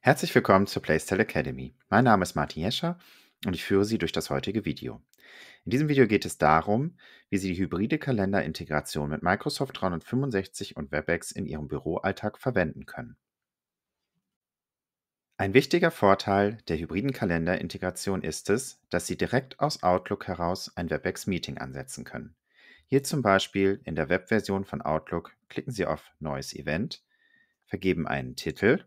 Herzlich willkommen zur Playstyle Academy. Mein Name ist Martin Jescher und ich führe Sie durch das heutige Video. In diesem Video geht es darum, wie Sie die hybride Kalenderintegration mit Microsoft 365 und WebEx in Ihrem Büroalltag verwenden können. Ein wichtiger Vorteil der hybriden Kalenderintegration ist es, dass Sie direkt aus Outlook heraus ein WebEx-Meeting ansetzen können. Hier zum Beispiel in der Webversion von Outlook klicken Sie auf Neues Event, vergeben einen Titel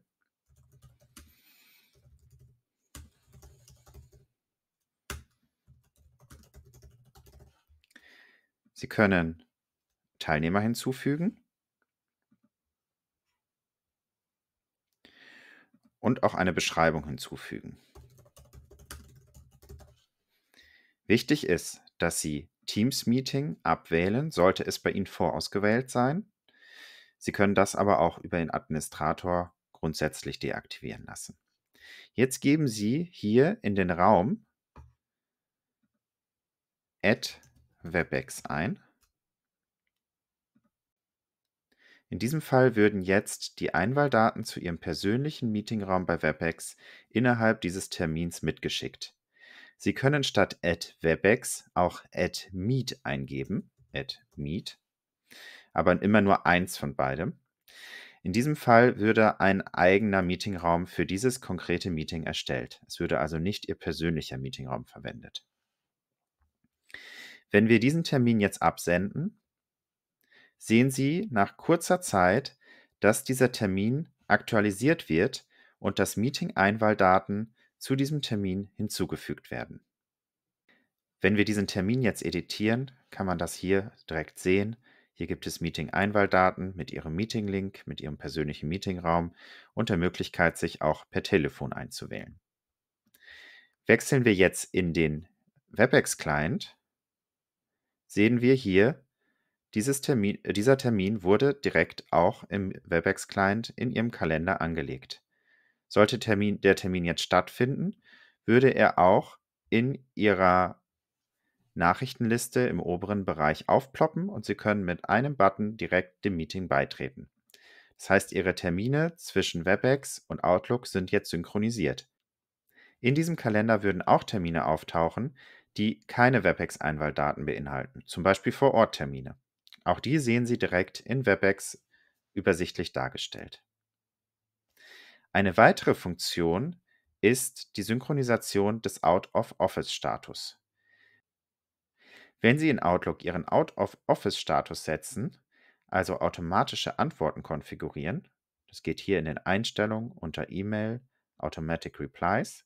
Sie können Teilnehmer hinzufügen und auch eine Beschreibung hinzufügen. Wichtig ist, dass Sie Teams Meeting abwählen, sollte es bei Ihnen vorausgewählt sein. Sie können das aber auch über den Administrator grundsätzlich deaktivieren lassen. Jetzt geben Sie hier in den Raum add WebEx ein. In diesem Fall würden jetzt die Einwahldaten zu Ihrem persönlichen Meetingraum bei WebEx innerhalb dieses Termins mitgeschickt. Sie können statt @webex auch @meet eingeben, @meet, aber immer nur eins von beidem. In diesem Fall würde ein eigener Meetingraum für dieses konkrete Meeting erstellt. Es würde also nicht Ihr persönlicher Meetingraum verwendet. Wenn wir diesen Termin jetzt absenden, sehen Sie nach kurzer Zeit, dass dieser Termin aktualisiert wird und dass Meeting-Einwahldaten zu diesem Termin hinzugefügt werden. Wenn wir diesen Termin jetzt editieren, kann man das hier direkt sehen. Hier gibt es Meeting-Einwahldaten mit Ihrem Meeting-Link, mit Ihrem persönlichen Meetingraum und der Möglichkeit, sich auch per Telefon einzuwählen. Wechseln wir jetzt in den WebEx-Client sehen wir hier, Termin, äh, dieser Termin wurde direkt auch im Webex-Client in Ihrem Kalender angelegt. Sollte Termin, der Termin jetzt stattfinden, würde er auch in Ihrer Nachrichtenliste im oberen Bereich aufploppen und Sie können mit einem Button direkt dem Meeting beitreten. Das heißt, Ihre Termine zwischen Webex und Outlook sind jetzt synchronisiert. In diesem Kalender würden auch Termine auftauchen, die keine WebEx-Einwahldaten beinhalten, zum Beispiel Vor-Ort-Termine. Auch die sehen Sie direkt in WebEx übersichtlich dargestellt. Eine weitere Funktion ist die Synchronisation des Out-of-Office-Status. Wenn Sie in Outlook Ihren Out-of-Office-Status setzen, also automatische Antworten konfigurieren, das geht hier in den Einstellungen unter E-Mail, Automatic Replies,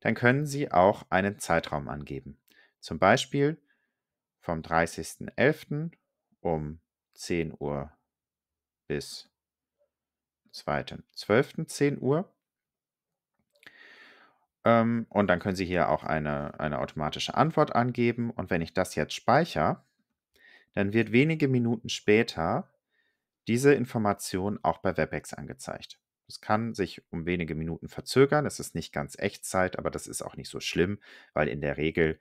dann können Sie auch einen Zeitraum angeben. Zum Beispiel vom 30.11. um 10 Uhr bis 2.12.10 Uhr. Ähm, und dann können Sie hier auch eine, eine automatische Antwort angeben. Und wenn ich das jetzt speichere, dann wird wenige Minuten später diese Information auch bei WebEx angezeigt. Es kann sich um wenige Minuten verzögern. Es ist nicht ganz Echtzeit, aber das ist auch nicht so schlimm, weil in der Regel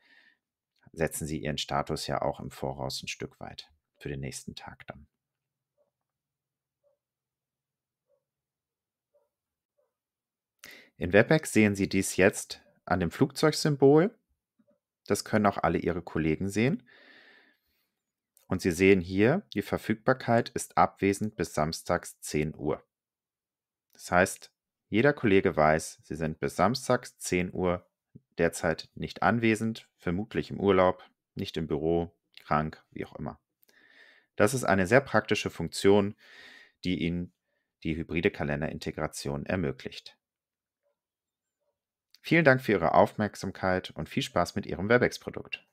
setzen Sie Ihren Status ja auch im Voraus ein Stück weit für den nächsten Tag dann. In WebEx sehen Sie dies jetzt an dem Flugzeugsymbol. Das können auch alle Ihre Kollegen sehen. Und Sie sehen hier, die Verfügbarkeit ist abwesend bis samstags 10 Uhr. Das heißt, jeder Kollege weiß, Sie sind bis Samstags 10 Uhr derzeit nicht anwesend, vermutlich im Urlaub, nicht im Büro, krank, wie auch immer. Das ist eine sehr praktische Funktion, die Ihnen die hybride Kalenderintegration ermöglicht. Vielen Dank für Ihre Aufmerksamkeit und viel Spaß mit Ihrem WebEx-Produkt.